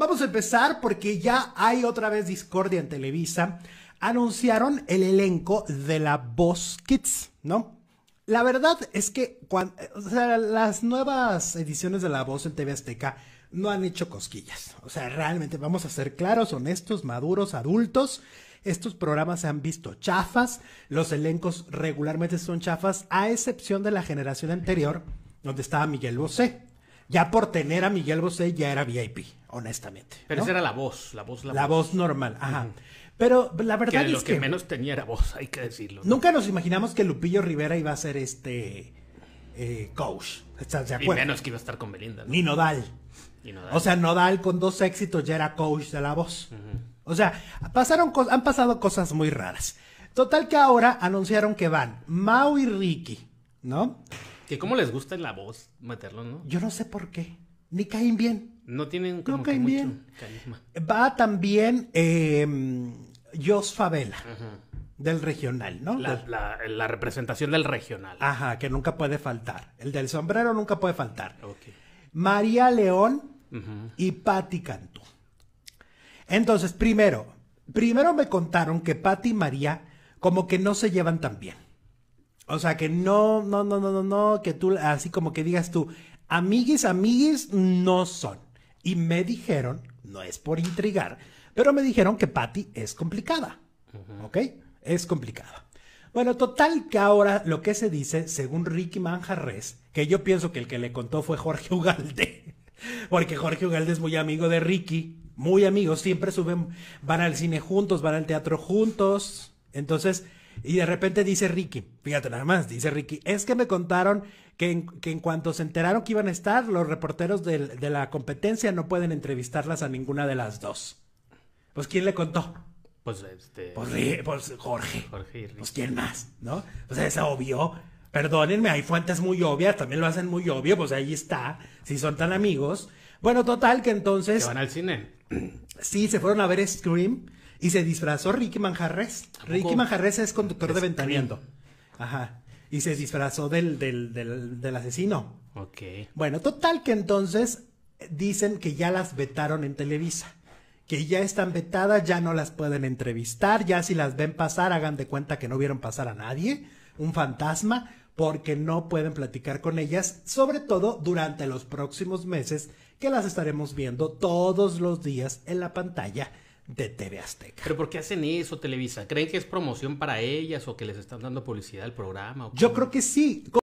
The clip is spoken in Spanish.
Vamos a empezar porque ya hay otra vez discordia en Televisa. Anunciaron el elenco de la Voz Kids, ¿no? La verdad es que cuando, las nuevas ediciones de La Voz en TV Azteca no han hecho cosquillas. O sea, realmente vamos a ser claros, honestos, maduros, adultos. Estos programas se han visto chafas, los elencos regularmente son chafas, a excepción de la generación anterior, donde estaba Miguel Bosé. Ya por tener a Miguel Bosé ya era VIP, honestamente. Pero esa era la voz, la voz, la, voz. normal, ajá. Pero la verdad que es lo que, menos tenía era voz, hay que decirlo. Nunca nos imaginamos que Lupillo Rivera iba a ser este eh, coach, ¿estás de acuerdo? Y menos que iba a estar con Belinda. ¿no? Ni Nodal. O sea, Nodal con dos éxitos ya era coach de la voz. O sea, pasaron han pasado cosas muy raras. Total que ahora anunciaron que van Mau y Ricky, ¿no? Que cómo les gusta en la voz meterlo, ¿no? Yo no sé por qué ni caen bien. No tienen como que mucho carisma. Va también eh, Jos Favela. Del regional, ¿no? La, representación del regional. Ajá, que nunca puede faltar. El del sombrero nunca puede faltar. María León y Patti Cantú. Entonces, primero, primero me contaron que Patti y María como que no se llevan tan bien. O sea, que no, no, no, no, no, no, que tú así como que digas tú, Amigues, amigues no son. Y me dijeron, no es por intrigar, pero me dijeron que Patty es complicada. ¿Ok? Es complicada. Bueno, total que ahora lo que se dice, según Ricky Manjarres, que yo pienso que el que le contó fue Jorge Ugalde, porque Jorge Ugalde es muy amigo de Ricky, muy amigo, siempre suben, van al cine juntos, van al teatro juntos, entonces y de repente dice Ricky, fíjate nada más, dice Ricky, es que me contaron que en, que en cuanto se enteraron que iban a estar, los reporteros de, la competencia no pueden entrevistarlas a ninguna de las dos. Pues ¿quién le contó? Pues este... Pues, pues Jorge. Jorge Pues ¿quién más? ¿No? O sea, es obvio. Perdónenme, hay fuentes muy obvias, también lo hacen muy obvio, pues ahí está. Si son tan amigos, bueno, total, que entonces. ¿Se van al cine? Sí, se fueron a ver Scream y se disfrazó Ricky Manjarres. Ricky Manjarres es conductor de Ventaneando. Ajá. Y se disfrazó del, del, del, del asesino. Ok. Bueno, total, que entonces eh, dicen que ya las vetaron en Televisa que ya están vetadas, ya no las pueden entrevistar, ya si las ven pasar, hagan de cuenta que no vieron pasar a nadie, un fantasma, porque no pueden platicar con ellas, sobre todo durante los próximos meses que las estaremos viendo todos los días en la pantalla de TV Azteca. ¿Pero por qué hacen eso, Televisa? ¿Creen que es promoción para ellas o que les están dando publicidad al programa? Yo creo que sí.